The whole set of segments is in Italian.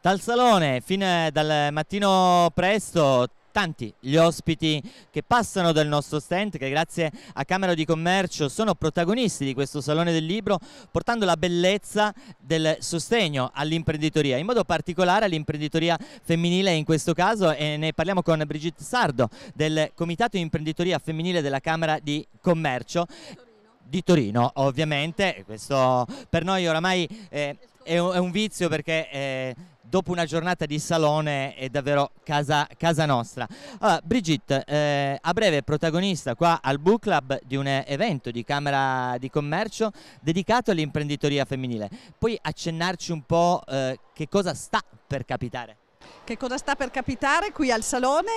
Dal salone, fin eh, dal mattino presto, tanti gli ospiti che passano dal nostro stand che grazie a Camera di Commercio sono protagonisti di questo Salone del Libro portando la bellezza del sostegno all'imprenditoria, in modo particolare all'imprenditoria femminile in questo caso e ne parliamo con Brigitte Sardo del Comitato Imprenditoria Femminile della Camera di Commercio di Torino ovviamente, questo per noi oramai eh, è, un, è, un, vizio perché... Eh, dopo una giornata di salone è davvero casa, casa nostra. Allora, Brigitte, eh, a breve protagonista qua al Book Club di un evento di Camera di Commercio dedicato all'imprenditoria femminile. Puoi accennarci un po' eh, che cosa sta per capitare? che cosa sta per capitare qui al Salone.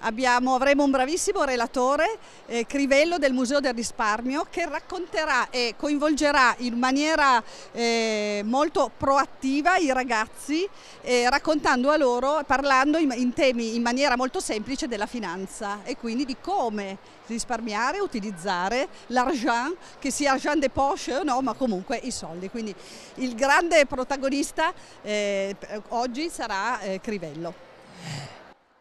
Abbiamo, avremo un bravissimo relatore, eh, Crivello del Museo del Risparmio, che racconterà e coinvolgerà in maniera eh, molto proattiva i ragazzi, eh, raccontando a loro, parlando in, in temi in maniera molto semplice della finanza e quindi di come risparmiare, utilizzare l'argent, che sia argent de poche o no, ma comunque i soldi. Quindi il grande protagonista eh, oggi sarà eh, Crivello.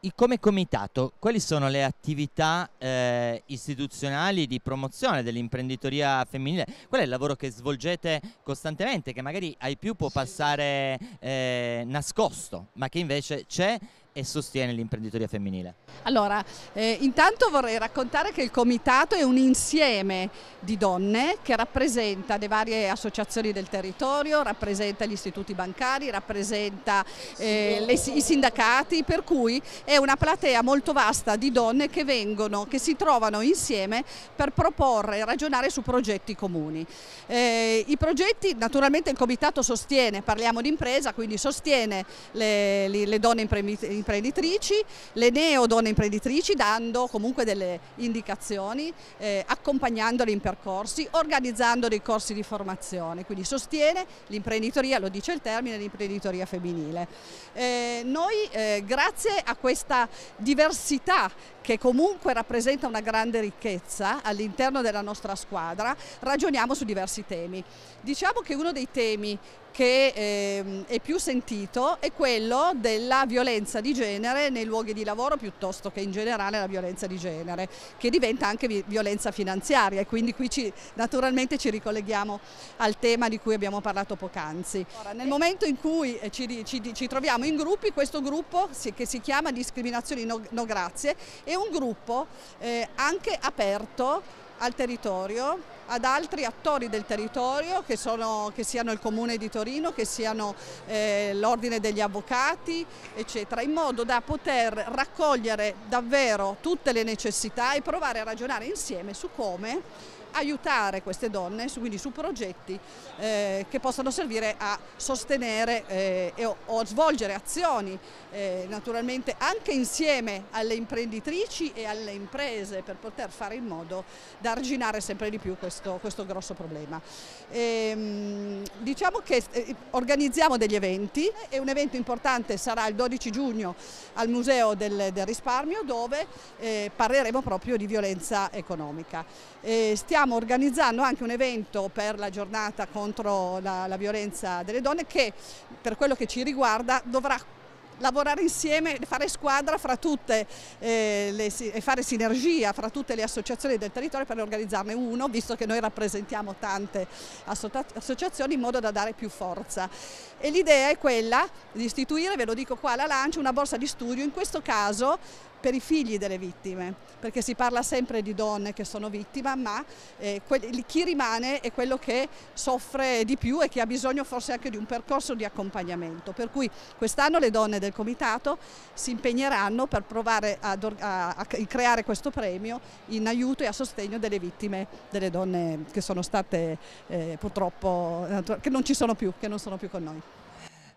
E come comitato, quali sono le attività eh, istituzionali di promozione dell'imprenditoria femminile? Qual è il lavoro che svolgete costantemente, che magari ai più può passare eh, nascosto, ma che invece c'è e sostiene l'imprenditoria femminile? Allora, eh, intanto vorrei raccontare che il comitato è un insieme di donne che rappresenta le varie associazioni del territorio, rappresenta gli istituti bancari, rappresenta eh, le, i sindacati, per cui è una platea molto vasta di donne che vengono, che si trovano insieme per proporre e ragionare su progetti comuni. Eh, I progetti, naturalmente il comitato sostiene, parliamo di impresa, quindi sostiene le, le, le donne imprenditrici imprenditrici, le donne imprenditrici dando comunque delle indicazioni, eh, accompagnandole in percorsi, organizzando dei corsi di formazione, quindi sostiene l'imprenditoria, lo dice il termine, l'imprenditoria femminile. Eh, noi eh, grazie a questa diversità che comunque rappresenta una grande ricchezza all'interno della nostra squadra, ragioniamo su diversi temi. Diciamo che uno dei temi che eh, è più sentito è quello della violenza di genere nei luoghi di lavoro piuttosto che in generale la violenza di genere, che diventa anche violenza finanziaria e quindi qui ci, naturalmente ci ricolleghiamo al tema di cui abbiamo parlato poc'anzi. Nel momento in cui eh, ci, ci, ci, troviamo in gruppi, questo gruppo che si chiama Discriminazioni no, no Grazie è un gruppo eh, anche aperto al territorio ad altri attori del territorio che, sono, che siano il Comune di Torino, che siano eh, l'Ordine degli Avvocati, eccetera, in modo da poter raccogliere davvero tutte le necessità e provare a ragionare insieme su come aiutare queste donne, quindi su progetti eh, che possano servire a sostenere eh, e, o, o, svolgere azioni eh, naturalmente anche insieme alle imprenditrici e alle imprese per poter fare in modo da arginare sempre di più questa questo, questo grosso problema. E, ehm, diciamo che eh, organizziamo degli eventi e un evento importante sarà il 12 giugno al Museo del, del Risparmio dove eh, parleremo proprio di violenza economica. E eh, stiamo organizzando anche un evento per la giornata contro la, la violenza delle donne che per quello che ci riguarda dovrà lavorare insieme, fare squadra fra tutte eh, le, e fare sinergia fra tutte le associazioni del territorio per organizzarne uno, visto che noi rappresentiamo tante associazioni in modo da dare più forza. E l'idea è quella di istituire, ve lo dico qua alla Lancia, una borsa di studio, in questo caso per i figli delle vittime, perché si parla sempre di donne che sono vittime, ma eh, chi rimane è quello che soffre di più e che ha bisogno forse anche di un percorso di accompagnamento. Per cui quest'anno le donne del comitato si impegneranno per provare a, a, a creare questo premio in aiuto e a sostegno delle vittime, delle donne che sono state eh, purtroppo, eh, che non ci sono più, che non sono più con noi.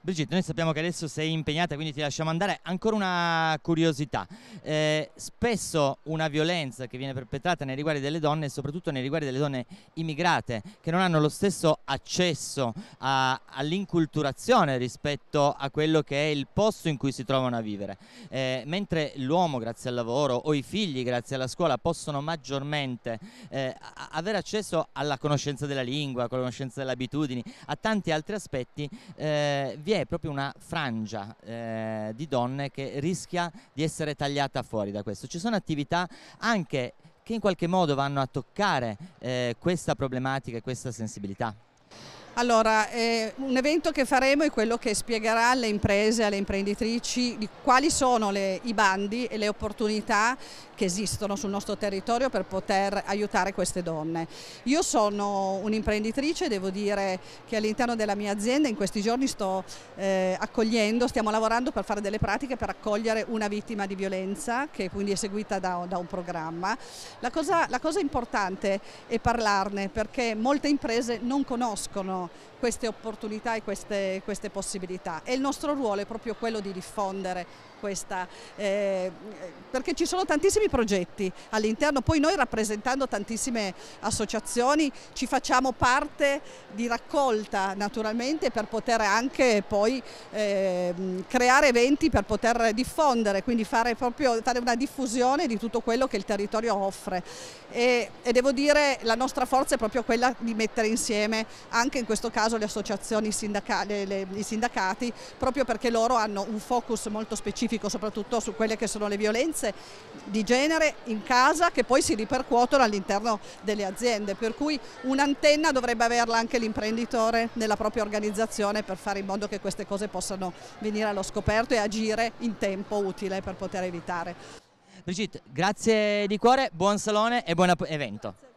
Brigitte, noi sappiamo che adesso sei impegnata, quindi ti lasciamo andare. Ancora una curiosità. Eh, spesso una violenza che viene perpetrata nei riguardi delle donne, soprattutto nei riguardi delle donne immigrate, che non hanno lo stesso accesso all'inculturazione rispetto a quello che è il posto in cui si trovano a vivere. Eh, mentre l'uomo, grazie al lavoro, o i figli, grazie alla scuola, possono maggiormente eh, avere accesso alla conoscenza della lingua, alla conoscenza delle abitudini, a tanti altri aspetti, eh, vi è proprio una frangia eh, di donne che rischia di essere tagliata fuori da questo. Ci sono attività anche che in qualche modo vanno a toccare eh, questa problematica e questa sensibilità. Allora, eh, un evento che faremo è quello che spiegherà alle imprese, alle imprenditrici quali sono le, i bandi e le opportunità che esistono sul nostro territorio per poter aiutare queste donne. Io sono un'imprenditrice, devo dire che all'interno della mia azienda in questi giorni sto eh, accogliendo, stiamo lavorando per fare delle pratiche per accogliere una vittima di violenza che quindi è seguita da, da un programma. La cosa, la cosa importante è parlarne perché molte imprese non conoscono queste opportunità e queste, queste possibilità e il nostro ruolo è proprio quello di diffondere questa, eh, perché ci sono tantissimi progetti all'interno, poi noi rappresentando tantissime associazioni ci facciamo parte di raccolta naturalmente per poter anche poi eh, creare eventi per poter diffondere, quindi fare proprio fare una diffusione di tutto quello che il territorio offre e, e devo dire la nostra forza è proprio quella di mettere insieme anche in questo caso le associazioni sindacali, le, i sindacati proprio perché loro hanno un focus molto specifico specifico soprattutto su quelle che sono le violenze di genere in casa che poi si ripercuotono all'interno delle aziende, per cui un'antenna dovrebbe averla anche l'imprenditore nella propria organizzazione per fare in modo che queste cose possano venire allo scoperto e agire in tempo utile per poter evitare. Brigitte, grazie di cuore, buon salone e buon evento.